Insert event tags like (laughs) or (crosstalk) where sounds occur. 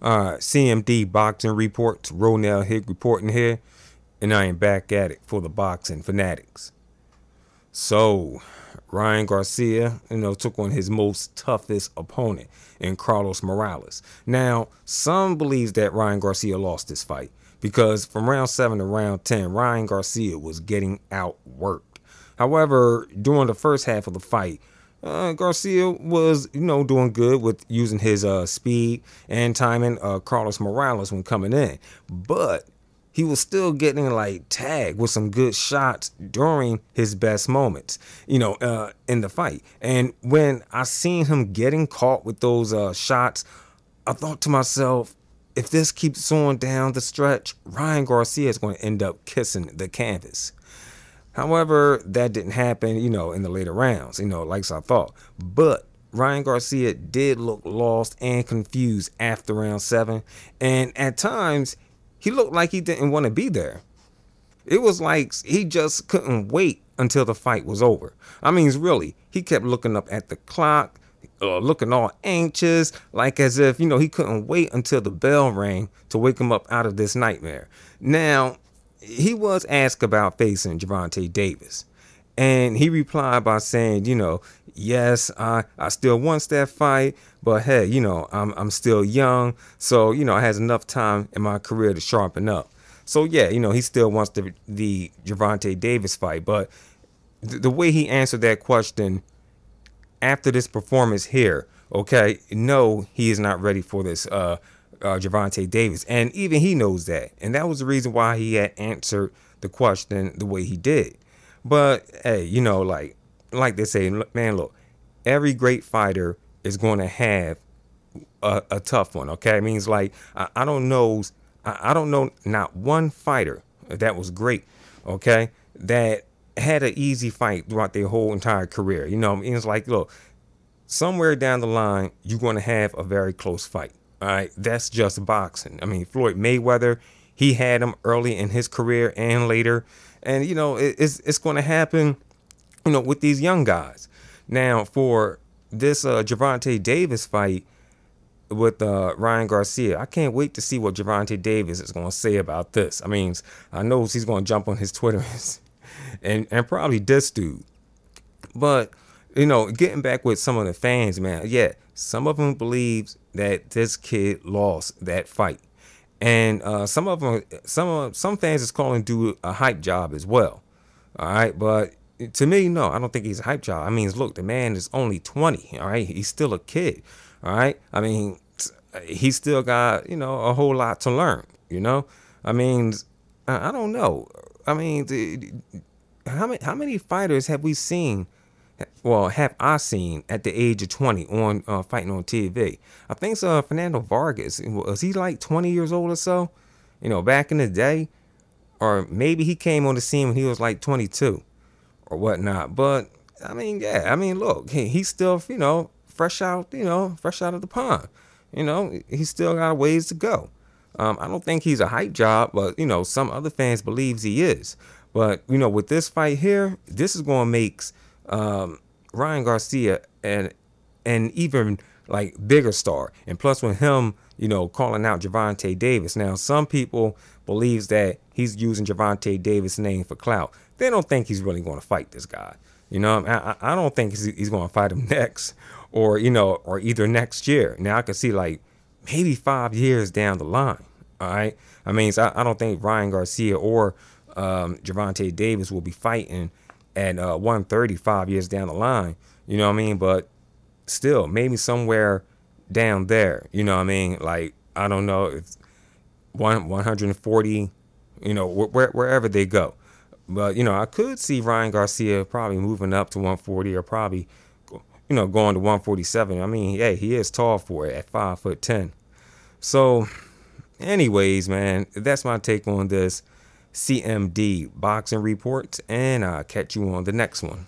Uh, CMD Boxing Reports, Ronell Hick reporting here, and I am back at it for the boxing fanatics. So, Ryan Garcia, you know, took on his most toughest opponent in Carlos Morales. Now, some believes that Ryan Garcia lost this fight because from round 7 to round 10, Ryan Garcia was getting outworked. However, during the first half of the fight, uh, Garcia was, you know, doing good with using his uh, speed and timing uh, Carlos Morales when coming in. But he was still getting like tag with some good shots during his best moments, you know, uh, in the fight. And when I seen him getting caught with those uh, shots, I thought to myself, if this keeps on down the stretch, Ryan Garcia is going to end up kissing the canvas. However, that didn't happen, you know, in the later rounds, you know, like I thought. But Ryan Garcia did look lost and confused after round seven. And at times, he looked like he didn't want to be there. It was like he just couldn't wait until the fight was over. I mean, really, he kept looking up at the clock, uh, looking all anxious, like as if, you know, he couldn't wait until the bell rang to wake him up out of this nightmare. Now, he was asked about facing Javante Davis. And he replied by saying, you know, yes, I, I still wants that fight, but hey, you know, I'm, I'm still young. So, you know, I has enough time in my career to sharpen up. So, yeah, you know, he still wants the, the Javante Davis fight. But th- the way he answered that question after this performance here, okay, no, he is not ready for this uh, uh, Javante Davis, and even he knows that, and that was the reason why he had answered the question the way he did. But hey, you know, like like they say, man, look, every great fighter is going to have a, a, tough one. Okay, it means like I, I don't know, I, I don't know, not one fighter that was great. Okay, that had an easy fight throughout their whole entire career. You know, I mean, it's like look, somewhere down the line, you're going to have a very close fight. All right, that's just boxing. I mean, Floyd Mayweather, he had him early in his career and later, and you know it, it's it's going to happen, you know, with these young guys. Now for this uh, Javante Davis fight with uh, Ryan Garcia, I can't wait to see what Javante Davis is going to say about this. I mean, I know he's going to jump on his (laughs) Twitter and and probably this dude, but you know, getting back with some of the fans, man, yeah, some of them believes that this kid lost that fight. And uh, some of them, some of, some fans is calling Dude a hype job as well. All right, but to me, no, I don't think he's a hype job. I mean, look, the man is only 20. All right, he's still a kid. All right, I mean, he's still got you know a whole lot to learn. You know, I mean, I don't know. I mean, how many how many fighters have we seen well, have I seen at the age of 20 on uh, fighting on TV? I think it's uh, Fernando Vargas. Eh, was he like 20 years old or so? You know, back in the day? Or maybe he came on the scene when he was like 22 or whatnot. But, I mean, yeah, I mean, look, he, he's still, you know, fresh out, you know, fresh out of the pond. You know, he's still got ways to go. Um, I don't think he's a hype job, but, you know, some other fans believes he is. But, you know, with this fight here, this is going to make – um, Ryan Garcia and an even like bigger star. And plus with him, you know, calling out Javante Davis. Now, some people believes that he's using Javante Davis' name for clout. They don't think he's really going to fight this guy. You know, I, I don't think he's, he's going to fight him (laughs) next or, you know, or either next year. Now, I could see like maybe five years down the line. All right. I mean, I, I don't think Ryan Garcia or um, Javante Davis will be fighting and uh, 135 years down the line. You know what I mean? But still, maybe somewhere down there. You know what I mean? Like I don't know if one 140. You know wherever they go. But you know I could see Ryan Garcia probably moving up to 140 or probably you know going to 147. I mean, hey, he is tall for it at five foot ten. So, anyways, man, that's my take on this. CMD Boxing Reports, and I'll catch you on the next one.